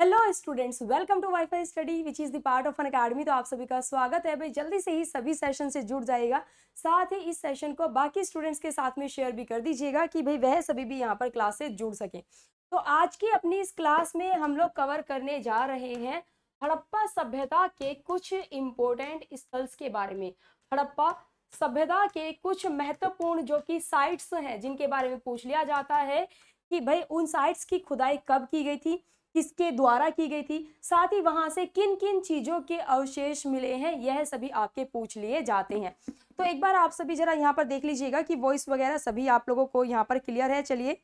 hello students welcome to WiFi study which is the part of Unacademy तो आप सभी का स्वागत है भाई जल्दी से ही सभी सेशन से जुड़ जाएगा साथ ही इस सेशन को बाकी स्टूडेंट्स के साथ में शेयर भी कर दीजिएगा कि भाई वह सभी भी यहाँ पर क्लास से जुड़ सकें तो आज की अपनी इस क्लास में हम लोग कवर करने जा रहे हैं हड़प्पा सभ्यता के कुछ इम्पोर्टेंट स्थल्स के बारे में हड़प्पा सभ्यता के कुछ महत्वपूर्ण जो कि साइट्स हैं जिनके बारे में पूछ लिया जाता है कि भाई उन साइट्स की खुदाई कब की गई थी किसके द्वारा की गई थी साथ ही वहां से किन किन चीजों के अवशेष मिले हैं यह सभी आपके पूछ लिए जाते हैं तो एक बार आप सभी जरा यहाँ पर देख लीजिएगा कि वॉइस वगैरह सभी आप लोगों को यहाँ पर क्लियर है चलिए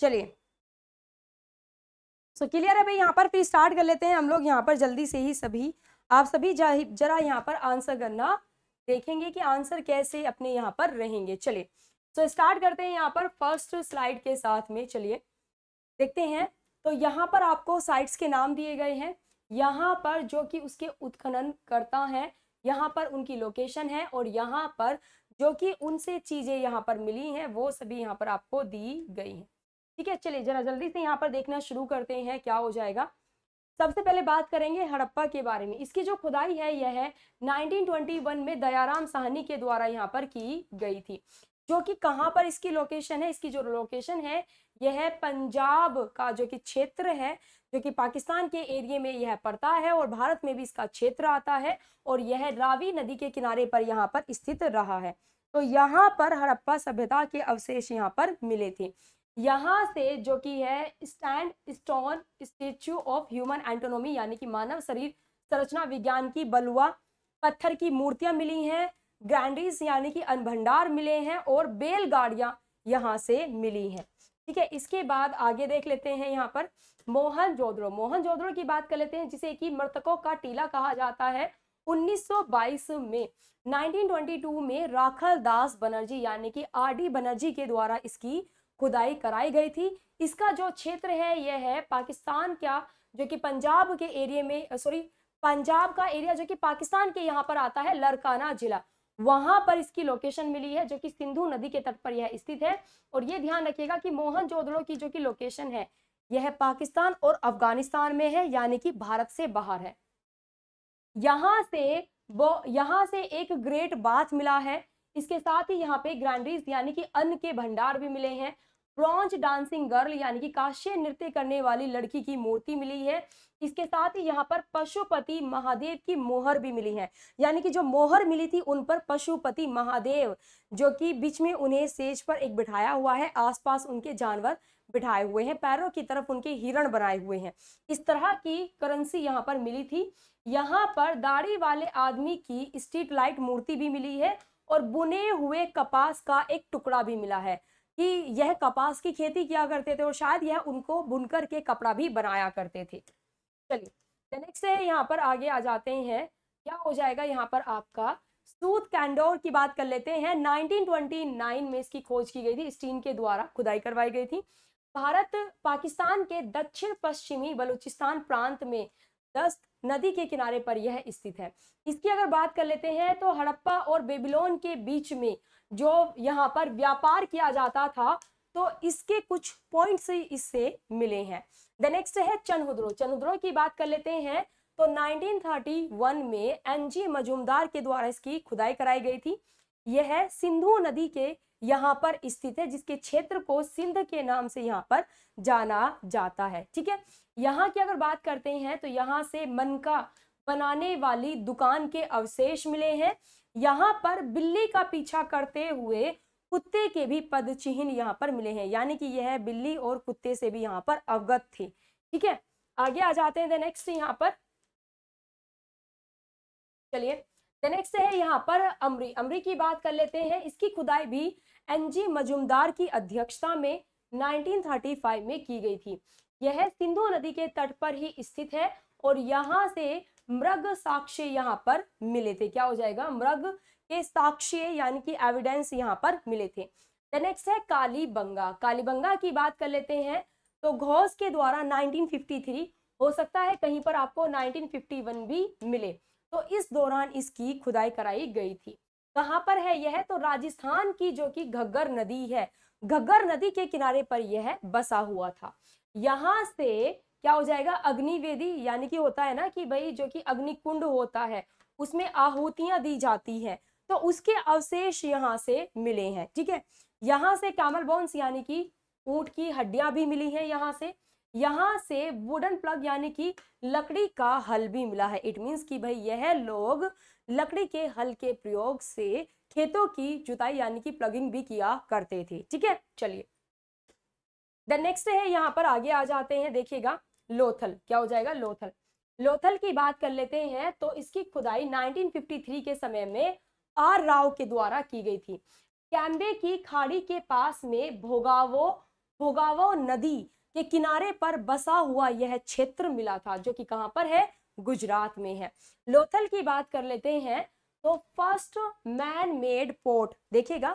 चलिए सो क्लियर है भाई यहाँ पर फिर स्टार्ट कर लेते हैं हम लोग यहाँ पर जल्दी से ही सभी आप सभी जरा यहाँ पर आंसर करना देखेंगे कि आंसर कैसे अपने यहाँ पर रहेंगे चलिए सो so, स्टार्ट करते हैं यहाँ पर फर्स्ट स्लाइड के साथ में चलिए देखते हैं तो यहाँ पर आपको साइट्स के नाम दिए गए हैं यहाँ पर जो कि उसके उत्खनन करता है यहाँ पर उनकी लोकेशन है और यहाँ पर जो कि उनसे चीज़ें यहाँ पर मिली हैं वो सभी यहाँ पर आपको दी गई हैं ठीक है चलिए जरा जल्दी से यहाँ पर देखना शुरू करते हैं क्या हो जाएगा सबसे पहले बात करेंगे हड़प्पा के बारे में इसकी जो खुदाई है यह है 1921 में दयाराम साहनी के द्वारा यहाँ पर की गई थी जो कि कहाँ पर इसकी लोकेशन है इसकी जो लोकेशन है यह है पंजाब का जो कि क्षेत्र है जो कि पाकिस्तान के एरिए में यह पड़ता है और भारत में भी इसका क्षेत्र आता है और यह रावी नदी के किनारे पर यहाँ पर स्थित रहा है तो यहाँ पर हड़प्पा सभ्यता के अवशेष यहाँ पर मिले थे यहाँ से जो कि है stand stone statue of human autonomy यानी कि मानव शरीर संरचना विज्ञान की बलुआ पत्थर की मूर्तियां मिली हैं ग्रैंडीज यानी कि अनभंडार मिले हैं और बैलगाड़ियां यहाँ से मिली हैं ठीक है इसके बाद आगे देख लेते हैं यहाँ पर मोहन जोधरो मोहन जोधरो की बात कर लेते हैं जिसे कि मृतकों का टीला कहा जाता है 1922 में 1922 में राखल दास बनर्जी यानी कि आर डी बनर्जी के द्वारा इसकी खुदाई कराई गई थी इसका जो क्षेत्र है यह है पाकिस्तान का जो कि पंजाब के एरिए में सॉरी पंजाब का एरिया जो कि पाकिस्तान के यहाँ पर आता है लरकाना जिला वहां पर इसकी लोकेशन मिली है जो कि सिंधु नदी के तट पर यह स्थित है और ये ध्यान रखिएगा कि मोहन जोदड़ो की जो कि लोकेशन है यह पाकिस्तान और अफगानिस्तान में है यानी कि भारत से बाहर है यहाँ से वो यहाँ से एक ग्रेट बाथ मिला है इसके साथ ही यहाँ पे ग्रैंडरीज यानी कि अन्न के भंडार भी मिले हैं ब्रॉन्ज डांसिंग गर्ल यानी कि काश्य नृत्य करने वाली लड़की की मूर्ति मिली है इसके साथ ही यहाँ पर पशुपति महादेव की मोहर भी मिली है यानी कि जो मोहर मिली थी उन पर पशुपति महादेव जो कि बीच में उन्हें सेज पर एक बिठाया हुआ है आसपास उनके जानवर बिठाए हुए हैं पैरों की तरफ उनके हिरण बनाए हुए हैं इस तरह की करेंसी यहाँ पर मिली थी यहाँ पर दाढ़ी वाले आदमी की स्ट्रीट लाइट मूर्ति भी मिली है और बुने हुए कपास का एक टुकड़ा भी मिला है कि यह कपास की खेती किया करते थे और शायद यह उनको बुनकर के कपड़ा भी बनाया करते थे चलिए नेक्स्ट है यहाँ पर आगे आ जाते हैं क्या हो जाएगा यहाँ पर आपका सूत कैंडोर की बात कर लेते हैं 1929 में इसकी खोज की गई थी स्टीन के द्वारा खुदाई करवाई गई थी भारत पाकिस्तान के दक्षिण पश्चिमी बलूचिस्तान प्रांत में जबरदस्त नदी के किनारे पर यह स्थित है इसकी अगर बात कर लेते हैं तो हड़प्पा और बेबीलोन के बीच में जो यहाँ पर व्यापार किया जाता था तो इसके कुछ पॉइंट्स इससे मिले हैं द नेक्स्ट है चनहुद्रो चनहुद्रो की बात कर लेते हैं तो 1931 में एनजी मजूमदार के द्वारा इसकी खुदाई कराई गई थी यह सिंधु नदी के यहाँ पर स्थित है जिसके क्षेत्र को सिंध के नाम से यहाँ पर जाना जाता है ठीक है यहाँ की अगर बात करते हैं तो यहाँ से मनका बनाने वाली दुकान के अवशेष मिले हैं यहाँ पर बिल्ली का पीछा करते हुए कुत्ते के भी पद चिन्ह यहाँ पर मिले हैं यानी कि यह बिल्ली और कुत्ते से भी यहाँ पर अवगत थी ठीक है आगे आ जाते हैं नेक्स्ट यहाँ पर चलिए नेक्स्ट है यहाँ पर अमरी अमरी की बात कर लेते हैं इसकी खुदाई भी एनजी मजुमदार की अध्यक्षता में 1935 में की गई थी यह सिंधु नदी के तट पर ही स्थित है और यहाँ से मृग साक्ष्य यहाँ पर मिले थे क्या हो जाएगा मृग के साक्ष्य यानी कि एविडेंस यहाँ पर मिले थे नेक्स्ट है कालीबंगा कालीबंगा की बात कर लेते हैं तो घोष के द्वारा नाइनटीन हो सकता है कहीं पर आपको नाइनटीन भी मिले तो इस दौरान इसकी खुदाई कराई गई थी कहाँ पर है यह तो राजस्थान की जो कि घग्गर नदी है घग्गर नदी के किनारे पर यह बसा हुआ था यहाँ से क्या हो जाएगा अग्निवेदी यानी कि होता है ना कि भाई जो कि अग्निकुंड होता है उसमें आहुतियां दी जाती हैं तो उसके अवशेष यहाँ से मिले हैं ठीक है यहाँ से कैमल बोन्स यानी कि ऊंट की हड्डियां भी मिली हैं यहाँ से यहाँ से वुडन प्लग यानी कि लकड़ी का हल भी मिला है इट मीन्स कि भाई यह लोग लकड़ी के हल के प्रयोग से खेतों की जुताई यानी कि प्लगिंग भी किया करते थे ठीक है चलिए द नेक्स्ट है यहाँ पर आगे आ जाते हैं देखिएगा लोथल क्या हो जाएगा लोथल लोथल की बात कर लेते हैं तो इसकी खुदाई 1953 के समय में आर राव के द्वारा की गई थी कैम्बे की खाड़ी के पास में भोगावो भोगावो नदी के किनारे पर बसा हुआ यह क्षेत्र मिला था जो कि कहाँ पर है गुजरात में है लोथल की बात कर लेते हैं तो फर्स्ट मैन मेड पोर्ट देखिएगा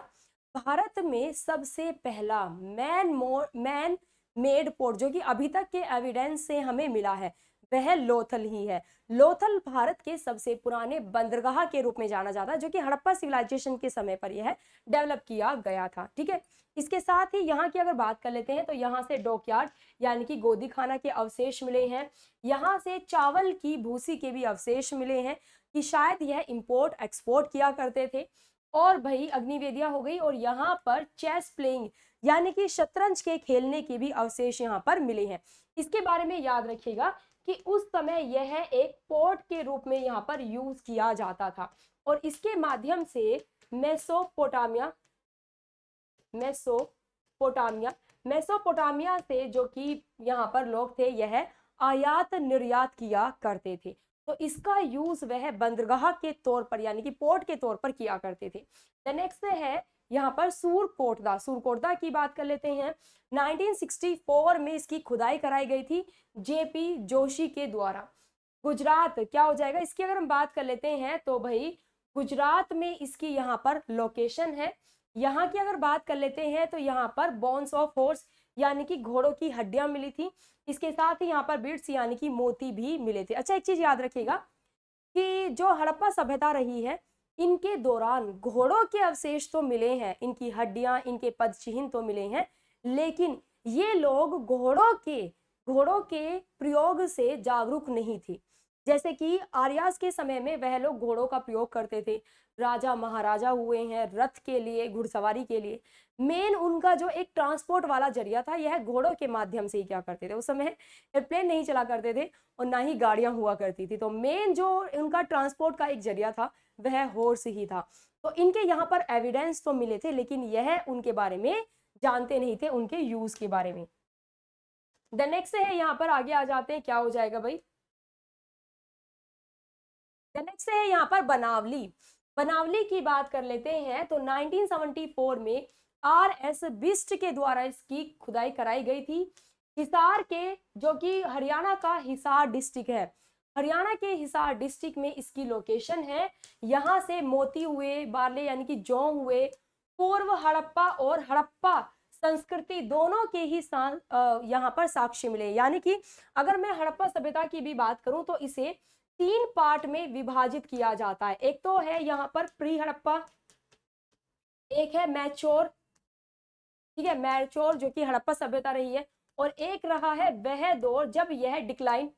भारत में सबसे पहला मैन मैन मेड पोर्ट जो कि अभी तक के एविडेंस से हमें मिला है वह लोथल ही है लोथल भारत के सबसे पुराने बंदरगाह के रूप में जाना जाता है जो कि हड़प्पा सिविलाइजेशन के समय पर यह डेवलप किया गया था ठीक है इसके साथ ही यहाँ की अगर बात कर लेते हैं तो यहाँ से डोकयार्ड यानी कि गोदी खाना के अवशेष मिले हैं यहाँ से चावल की भूसी के भी अवशेष मिले हैं कि शायद यह इम्पोर्ट एक्सपोर्ट किया करते थे और भाई अग्निवेदिया हो गई और यहाँ पर चेस प्लेइंग यानी कि शतरंज के खेलने के भी अवशेष यहाँ पर मिले हैं इसके बारे में याद रखिएगा कि उस समय यह एक पोर्ट के रूप में यहाँ पर यूज किया जाता था और इसके माध्यम से मेसोपोटामिया मेसोपोटामिया मेसोपोटामिया से जो कि यहाँ पर लोग थे यह आयात निर्यात किया करते थे तो इसका यूज वह बंदरगाह के तौर पर यानी कि पोर्ट के तौर पर किया करते थे नेक्स्ट है यहाँ पर सूरकोटदा सूरकोटदा की बात कर लेते हैं 1964 में इसकी खुदाई कराई गई थी जेपी जोशी के द्वारा गुजरात क्या हो जाएगा इसकी अगर हम बात कर लेते हैं तो भाई गुजरात में इसकी यहाँ पर लोकेशन है यहाँ की अगर बात कर लेते हैं तो यहाँ पर बोन्स ऑफ हॉर्स यानी कि घोड़ों की हड्डियां मिली थी इसके साथ ही यहाँ पर बिट्स यानी कि मोती भी मिले थे अच्छा एक चीज याद रखिएगा कि जो हड़प्पा सभ्यता रही है इनके दौरान घोड़ों के अवशेष तो मिले हैं इनकी हड्डियां इनके पद चिन्ह तो मिले हैं लेकिन ये लोग घोड़ों के घोड़ों के प्रयोग से जागरूक नहीं थे जैसे कि आर्यास के समय में वह लोग घोड़ों का प्रयोग करते थे राजा महाराजा हुए हैं रथ के लिए घुड़सवारी के लिए मेन उनका जो एक ट्रांसपोर्ट वाला जरिया था यह घोड़ों के माध्यम से ही क्या करते थे उस समय एयरप्लेन नहीं चला करते थे और ना ही गाड़ियां हुआ करती थी तो मेन जो उनका ट्रांसपोर्ट का एक जरिया था वह होर्स ही था तो इनके यहाँ पर एविडेंस तो मिले थे लेकिन यह उनके बारे में जानते नहीं थे उनके यूज के बारे में द नेक्स्ट है यहाँ पर आगे आ जाते हैं क्या हो जाएगा भाई द नेक्स्ट है यहाँ पर बनावली बनावली की बात कर लेते हैं तो 1974 में आर एस बिस्ट के द्वारा इसकी खुदाई कराई गई थी हिसार के जो कि हरियाणा का हिसार डिस्ट्रिक्ट है हरियाणा के हिसार डिस्ट्रिक्ट में इसकी लोकेशन है यहाँ से मोती हुए बारले यानी कि जौ हुए पूर्व हड़प्पा और हड़प्पा संस्कृति दोनों के ही यहाँ पर साक्ष्य मिले यानी कि अगर मैं हड़प्पा सभ्यता की भी बात करूं तो इसे तीन पार्ट में विभाजित किया जाता है एक तो है यहाँ पर प्री हड़प्पा एक है मैचोर ठीक है मैचोर जो कि हड़प्पा सभ्यता रही है और एक रहा है वह दौर जब यह डिक्लाइन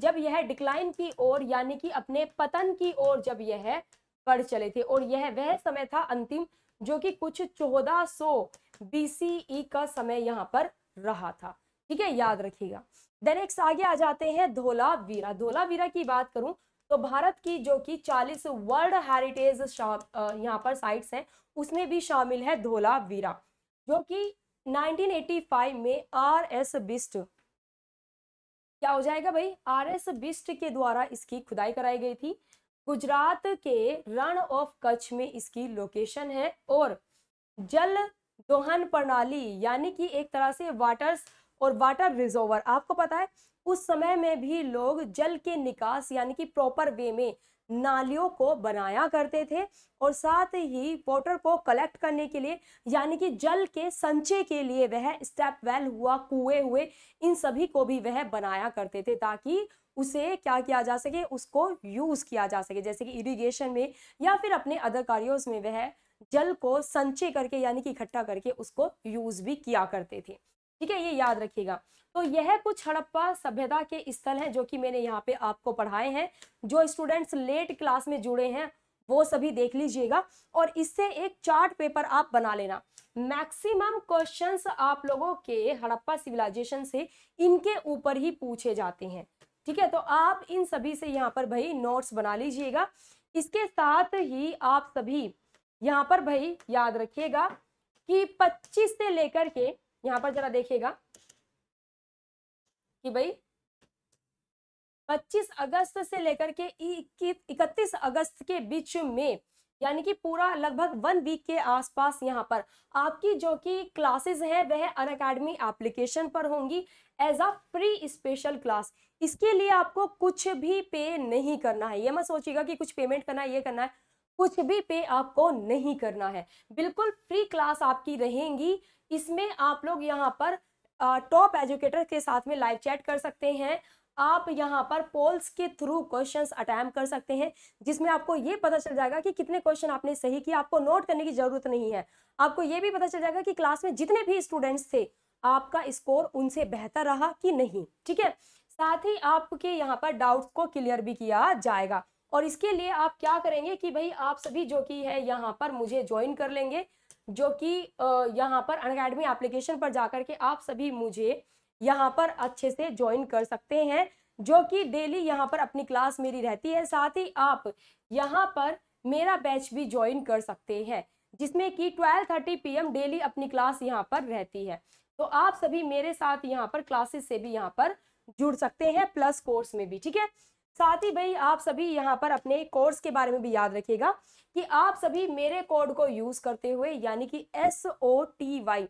जब यह डिक्लाइन की ओर यानी कि अपने पतन की ओर जब यह बढ़ चले थे और यह वह समय था अंतिम जो कि कुछ चौदह सो बीसी e का समय यहाँ पर रहा था ठीक है याद रखिएगा देन आगे आ जाते हैं धोला वीरा धोला वीरा की बात करूं तो भारत की जो कि 40 वर्ल्ड हेरिटेज यहाँ पर साइट्स हैं उसमें भी शामिल है धोला वीरा जो कि 1985 में आर एस बिस्ट क्या हो जाएगा भाई आर एस बिस्ट के द्वारा इसकी खुदाई कराई गई थी गुजरात के रण ऑफ कच्छ में इसकी लोकेशन है और जल दोहन प्रणाली यानी कि एक तरह से वाटर्स और वाटर रिजोवर आपको पता है उस समय में भी लोग जल के निकास यानी कि प्रॉपर वे में नालियों को बनाया करते थे और साथ ही वाटर को कलेक्ट करने के लिए यानी कि जल के संचय के लिए वह स्टेप वेल हुआ कुएं हुए इन सभी को भी वह बनाया करते थे ताकि उसे क्या किया जा सके उसको यूज़ किया जा सके जैसे कि इरिगेशन में या फिर अपने अदर कार्यों में वह जल को संचय करके यानी कि इकट्ठा करके उसको यूज़ भी किया करते थे ठीक है ये याद रखिएगा तो यह कुछ हड़प्पा सभ्यता के स्थल हैं जो कि मैंने यहाँ पे आपको पढ़ाए हैं जो स्टूडेंट्स लेट क्लास में जुड़े हैं वो सभी देख लीजिएगा और इससे एक चार्ट पेपर आप बना लेना मैक्सिमम क्वेश्चंस आप लोगों के हड़प्पा सिविलाइजेशन से इनके ऊपर ही पूछे जाते हैं ठीक है तो आप इन सभी से यहाँ पर भाई नोट्स बना लीजिएगा इसके साथ ही आप सभी यहाँ पर भाई याद रखिएगा कि पच्चीस से लेकर के यहाँ पर जरा देखिएगा कि भाई 25 अगस्त से लेकर के इकतीस अगस्त के बीच में यानी कि पूरा लगभग वन वीक के आसपास यहाँ पर आपकी जो कि क्लासेस है वह अन अकेडमी एप्लीकेशन पर होंगी as a free special class इसके लिए आपको कुछ भी पे नहीं करना है ये मत सोचिएगा कि कुछ पेमेंट करना है ये करना है कुछ भी पे आपको नहीं करना है बिल्कुल फ्री क्लास आपकी रहेंगी इसमें आप लोग यहाँ पर टॉप एजुकेटर के साथ में लाइव चैट कर सकते हैं आप यहाँ पर पोल्स के थ्रू क्वेश्चंस अटैम्प कर सकते हैं जिसमें आपको ये पता चल जाएगा कि कितने क्वेश्चन आपने सही किया आपको नोट करने की जरूरत नहीं है आपको ये भी पता चल जाएगा कि क्लास में जितने भी स्टूडेंट्स थे आपका स्कोर उनसे बेहतर रहा कि नहीं ठीक है साथ ही आपके यहाँ पर डाउट्स को क्लियर भी किया जाएगा और इसके लिए आप क्या करेंगे कि भाई आप सभी जो कि है यहाँ पर मुझे ज्वाइन कर लेंगे जो कि यहाँ पर अन अकेडमी एप्लीकेशन पर जाकर के आप सभी मुझे यहाँ पर अच्छे से ज्वाइन कर सकते हैं जो कि डेली यहाँ पर अपनी क्लास मेरी रहती है साथ ही आप यहाँ पर मेरा बैच भी ज्वाइन कर सकते हैं जिसमें कि 12:30 पी डेली अपनी क्लास यहाँ पर रहती है तो आप सभी मेरे साथ यहाँ पर क्लासेस से भी यहाँ पर जुड़ सकते हैं प्लस कोर्स में भी ठीक है साथ ही भाई आप सभी यहाँ पर अपने कोर्स के बारे में भी याद रखिएगा कि आप सभी मेरे कोड को यूज करते हुए यानी कि S O T Y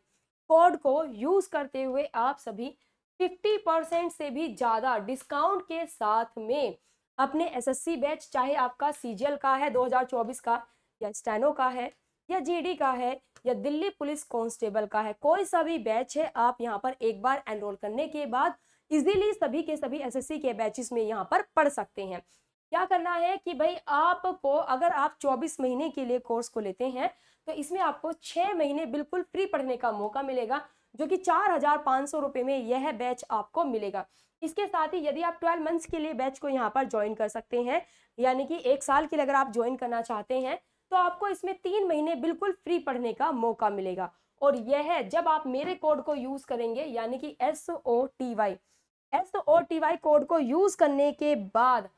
code को यूज करते हुए आप सभी 50 परसेंट से भी ज़्यादा डिस्काउंट के साथ में अपने एसएससी बैच चाहे आपका सीजीएल का है 2024 का या स्टैनो का है या जीडी का है या दिल्ली पुलिस कांस्टेबल का है कोई सा भी बैच है आप यहाँ पर एक बार एनरोल करने के बाद इजीली सभी के सभी एसएससी के बैचेस में यहाँ पर पढ़ सकते हैं क्या करना है कि भाई आपको अगर आप 24 महीने के लिए कोर्स को लेते हैं तो इसमें आपको छः महीने बिल्कुल फ्री पढ़ने का मौका मिलेगा जो कि चार हजार पाँच सौ रुपये में यह बैच आपको मिलेगा इसके साथ ही यदि आप ट्वेल्व मंथ्स के लिए बैच को यहाँ पर ज्वाइन कर सकते हैं यानी कि एक साल के लिए अगर आप ज्वाइन करना चाहते हैं तो आपको इसमें तीन महीने बिल्कुल फ्री पढ़ने का मौका मिलेगा और यह है जब आप मेरे कोड को यूज़ करेंगे यानी कि S O T Y S O T Y code को यूज करने के बाद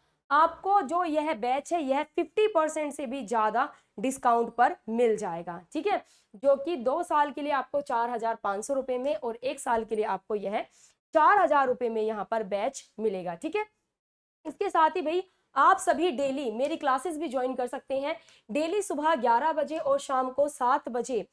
आपको जो यह बैच है यह 50 परसेंट से भी ज़्यादा डिस्काउंट पर मिल जाएगा ठीक है जो कि दो साल के लिए आपको चार हजार पाँच सौ रुपये में और एक साल के लिए आपको यह चार हजार रुपये में यहाँ पर बैच मिलेगा ठीक है इसके साथ ही भाई आप सभी डेली मेरी क्लासेस भी ज्वाइन कर सकते हैं डेली सुबह ग्यारह बजे और शाम को सात बजे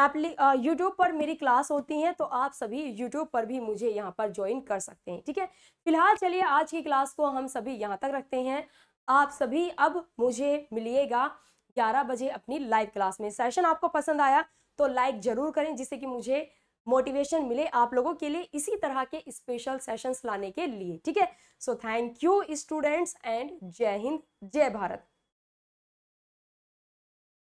एप्ली यूट्यूब पर मेरी क्लास होती है तो आप सभी यूट्यूब पर भी मुझे यहाँ पर ज्वाइन कर सकते हैं ठीक है फिलहाल चलिए आज की क्लास को हम सभी यहाँ तक रखते हैं आप सभी अब मुझे मिलिएगा ग्यारह बजे अपनी लाइव क्लास में सेशन आपको पसंद आया तो लाइक ज़रूर करें जिससे कि मुझे मोटिवेशन मिले आप लोगों के लिए इसी तरह के स्पेशल सेशंस लाने के लिए ठीक है so thank you students and Jai Hind जय भारत